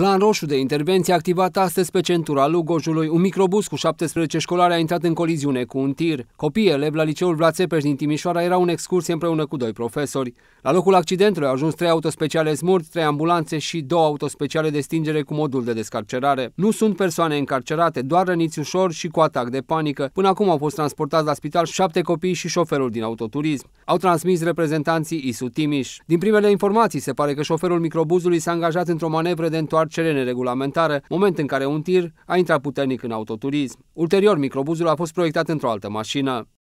Plan roșu de intervenție activat astăzi pe centura Lugojului. Un microbus cu 17 școlari a intrat în coliziune cu un tir. Copiii elevi la liceul Vlațepeș din Timișoara erau în excursie împreună cu doi profesori. La locul accidentului au ajuns trei autospeciale smurt, trei ambulanțe și două autospeciale de stingere cu modul de descarcerare. Nu sunt persoane încarcerate, doar răniți ușor și cu atac de panică. Până acum au fost transportați la spital șapte copii și șoferul din autoturism. Au transmis reprezentanții ISU Timiș. Din primele informații se pare că șoferul microbuzului s-a angajat într-o manevră de întoarcere întoarcere neregulamentară, moment în care un tir a intrat puternic în autoturism. Ulterior, microbuzul a fost proiectat într-o altă mașină.